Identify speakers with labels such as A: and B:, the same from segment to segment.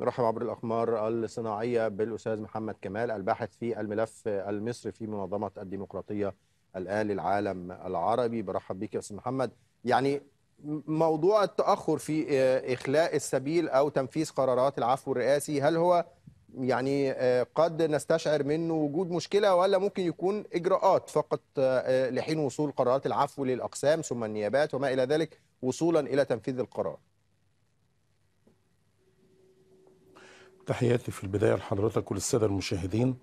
A: نرحب عبر الأقمار الصناعية بالأستاذ محمد كمال الباحث في الملف المصري في منظمة الديمقراطية الآن للعالم العربي برحب بك يا أستاذ محمد يعني موضوع التأخر في آه، إخلاء السبيل أو تنفيذ قرارات العفو الرئاسي هل هو يعني آه، قد نستشعر منه وجود مشكلة ولا ممكن يكون إجراءات فقط آه، لحين وصول قرارات العفو للأقسام ثم النيابات وما إلى ذلك وصولا إلى تنفيذ القرار
B: تحياتي في البدايه لحضرتك وللساده المشاهدين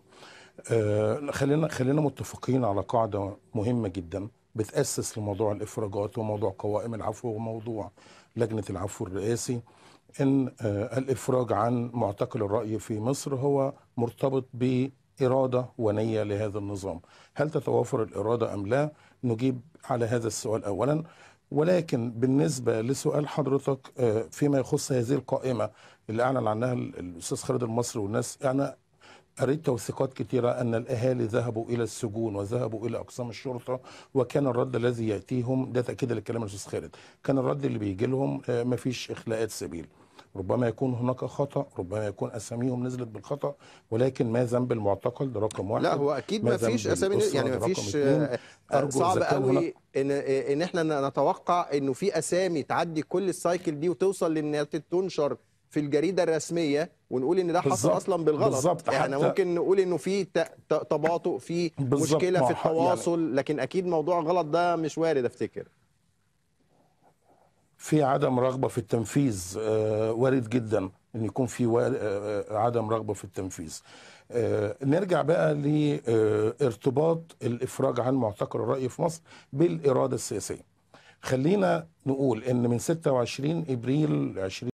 B: آه خلينا خلينا متفقين على قاعده مهمه جدا بتاسس لموضوع الافراجات وموضوع قوائم العفو وموضوع لجنه العفو الرئاسي ان آه الافراج عن معتقل الراي في مصر هو مرتبط باراده ونيه لهذا النظام هل تتوافر الاراده ام لا نجيب على هذا السؤال اولا ولكن بالنسبه لسؤال حضرتك آه، فيما يخص هذه القائمه اللي اعلن عنها الاستاذ خالد المصري والناس انا قريت توثيقات كثيرة أن الأهالي ذهبوا إلى السجون وذهبوا إلى أقسام الشرطة وكان الرد الذي يأتيهم ده تأكيد لكلام الأستاذ خالد كان الرد اللي بيجي لهم آه، مفيش إخلاءات سبيل ربما يكون هناك خطأ ربما يكون أساميهم نزلت بالخطأ ولكن ما ذنب المعتقل ده رقم واحد لا هو أكيد ما فيش أسامي يعني ما فيش آه، صعب قوي
A: ان ان احنا نتوقع انه في اسامي تعدي كل السايكل دي وتوصل لان تنشر في الجريده الرسميه ونقول ان ده حصل اصلا بالغلط بالظبط احنا يعني ممكن نقول انه في تباطؤ في مشكله في يعني التواصل يعني لكن اكيد موضوع غلط ده مش وارد افتكر
B: في عدم رغبه في التنفيذ آه، وارد جدا ان يكون في آه، آه، عدم رغبه في التنفيذ نرجع بقى لارتباط الافراج عن معتقل الراي في مصر بالاراده السياسيه خلينا نقول ان من 26 ابريل 20